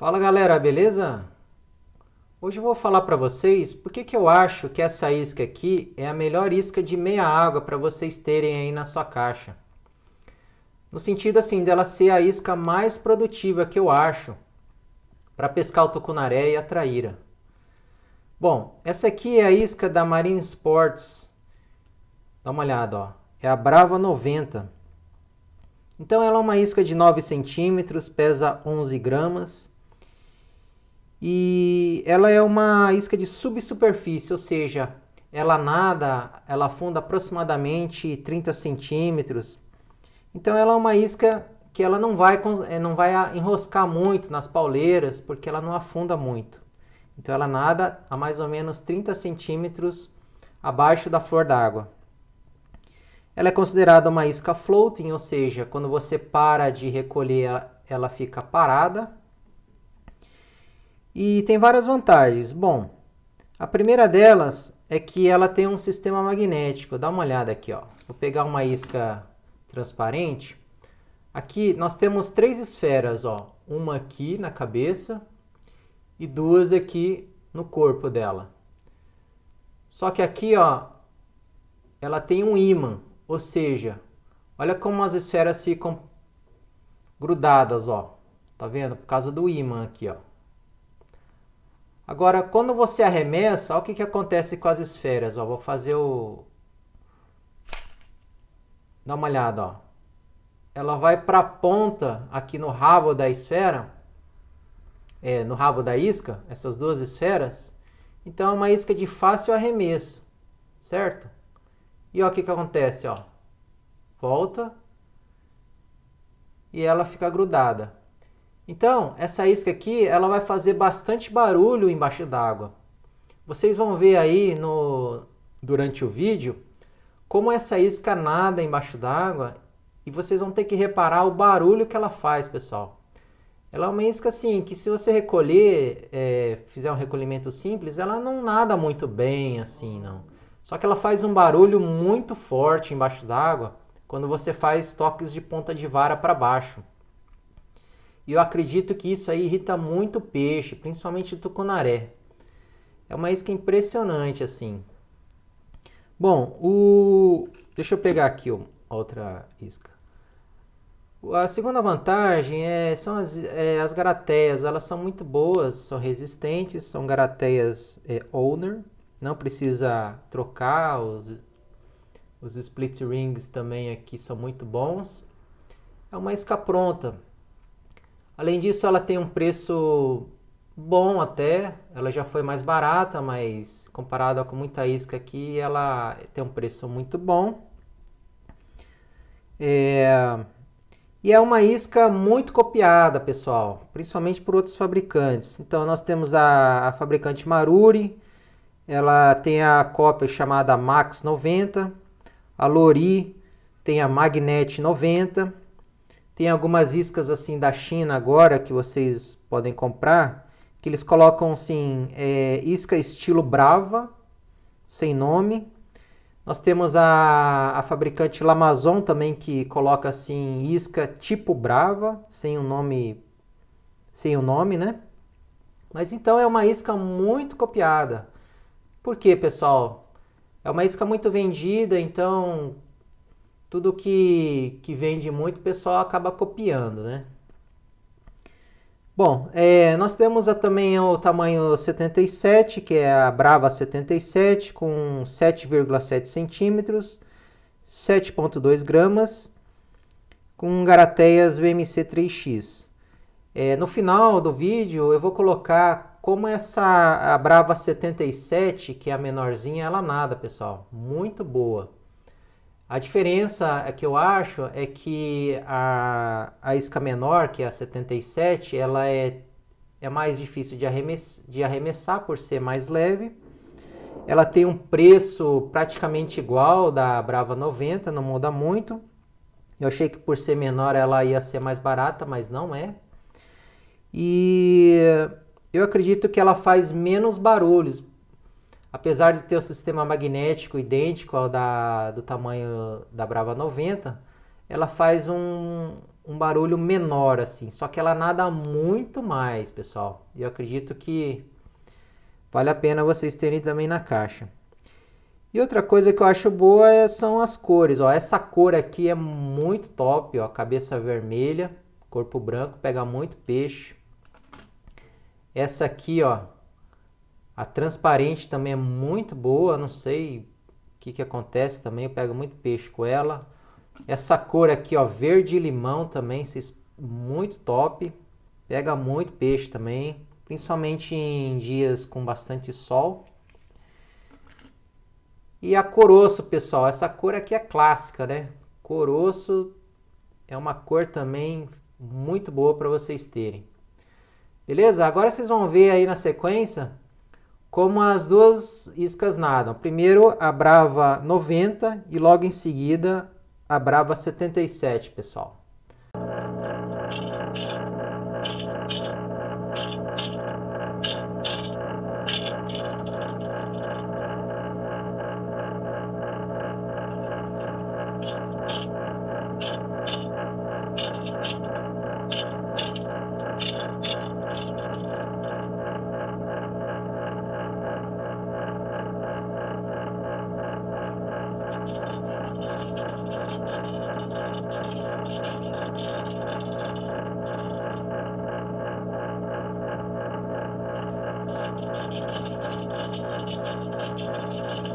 Fala galera, beleza? Hoje eu vou falar para vocês por que, que eu acho que essa isca aqui é a melhor isca de meia água para vocês terem aí na sua caixa. No sentido assim dela ser a isca mais produtiva que eu acho para pescar o tucunaré e a traíra. Bom, essa aqui é a isca da Marine Sports. Dá uma olhada, ó. É a Brava 90. Então ela é uma isca de 9 centímetros, pesa 11 gramas. E ela é uma isca de subsuperfície, ou seja, ela nada, ela afunda aproximadamente 30 centímetros. Então ela é uma isca que ela não vai, eh, não vai enroscar muito nas pauleiras, porque ela não afunda muito. Então ela nada a mais ou menos 30 centímetros abaixo da flor d'água. Ela é considerada uma isca floating, ou seja, quando você para de recolher, ela, ela fica parada. E tem várias vantagens. Bom, a primeira delas é que ela tem um sistema magnético. Dá uma olhada aqui, ó. Vou pegar uma isca transparente. Aqui nós temos três esferas, ó. Uma aqui na cabeça e duas aqui no corpo dela. Só que aqui, ó, ela tem um ímã, ou seja, olha como as esferas ficam grudadas, ó. Tá vendo? Por causa do ímã aqui, ó. Agora, quando você arremessa, olha o que, que acontece com as esferas. Ó. Vou fazer o... Dá uma olhada. Ó. Ela vai para a ponta aqui no rabo da esfera. É, no rabo da isca, essas duas esferas. Então, é uma isca de fácil arremesso, certo? E olha o que, que acontece. Ó. Volta. E ela fica grudada. Então, essa isca aqui, ela vai fazer bastante barulho embaixo d'água. Vocês vão ver aí no, durante o vídeo como essa isca nada embaixo d'água e vocês vão ter que reparar o barulho que ela faz, pessoal. Ela é uma isca assim que se você recolher, é, fizer um recolhimento simples, ela não nada muito bem assim, não. Só que ela faz um barulho muito forte embaixo d'água quando você faz toques de ponta de vara para baixo. E eu acredito que isso aí irrita muito o peixe, principalmente o tucunaré. É uma isca impressionante assim. Bom, o deixa eu pegar aqui outra isca. A segunda vantagem é, são as, é, as garateias, elas são muito boas, são resistentes, são garateias é, owner, não precisa trocar, os, os split rings também aqui são muito bons. É uma isca pronta, Além disso, ela tem um preço bom até, ela já foi mais barata, mas comparada com muita isca aqui, ela tem um preço muito bom. É... E é uma isca muito copiada, pessoal, principalmente por outros fabricantes. Então nós temos a, a fabricante Maruri, ela tem a cópia chamada Max 90, a Lori tem a Magnet 90, tem algumas iscas assim da China agora que vocês podem comprar, que eles colocam assim, é, isca estilo Brava, sem nome. Nós temos a, a fabricante Lamazon também que coloca assim isca tipo Brava, sem o um nome, sem o um nome, né? Mas então é uma isca muito copiada. Por quê, pessoal? É uma isca muito vendida, então tudo que, que vende muito, o pessoal acaba copiando, né? Bom, é, nós temos a, também o tamanho 77, que é a Brava 77, com 7,7 centímetros, 7,2 gramas, com garateias VMC3X. É, no final do vídeo eu vou colocar como essa a Brava 77, que é a menorzinha, ela nada, pessoal. Muito boa. A diferença é que eu acho é que a, a isca menor, que é a 77, ela é, é mais difícil de, arremess, de arremessar por ser mais leve. Ela tem um preço praticamente igual da Brava 90, não muda muito. Eu achei que por ser menor ela ia ser mais barata, mas não é. E eu acredito que ela faz menos barulhos, Apesar de ter o sistema magnético idêntico ao da, do tamanho da Brava 90, ela faz um, um barulho menor assim, só que ela nada muito mais, pessoal. E eu acredito que vale a pena vocês terem também na caixa. E outra coisa que eu acho boa é, são as cores. Ó, essa cor aqui é muito top, ó, cabeça vermelha, corpo branco, pega muito peixe. Essa aqui, ó, a transparente também é muito boa, não sei o que, que acontece também, eu pego muito peixe com ela. Essa cor aqui, ó, verde e limão também, muito top. Pega muito peixe também, principalmente em dias com bastante sol. E a coroço, pessoal, essa cor aqui é clássica, né? Coroço é uma cor também muito boa para vocês terem. Beleza? Agora vocês vão ver aí na sequência como as duas iscas nadam. Primeiro a Brava 90 e logo em seguida a Brava 77, pessoal. Thank you.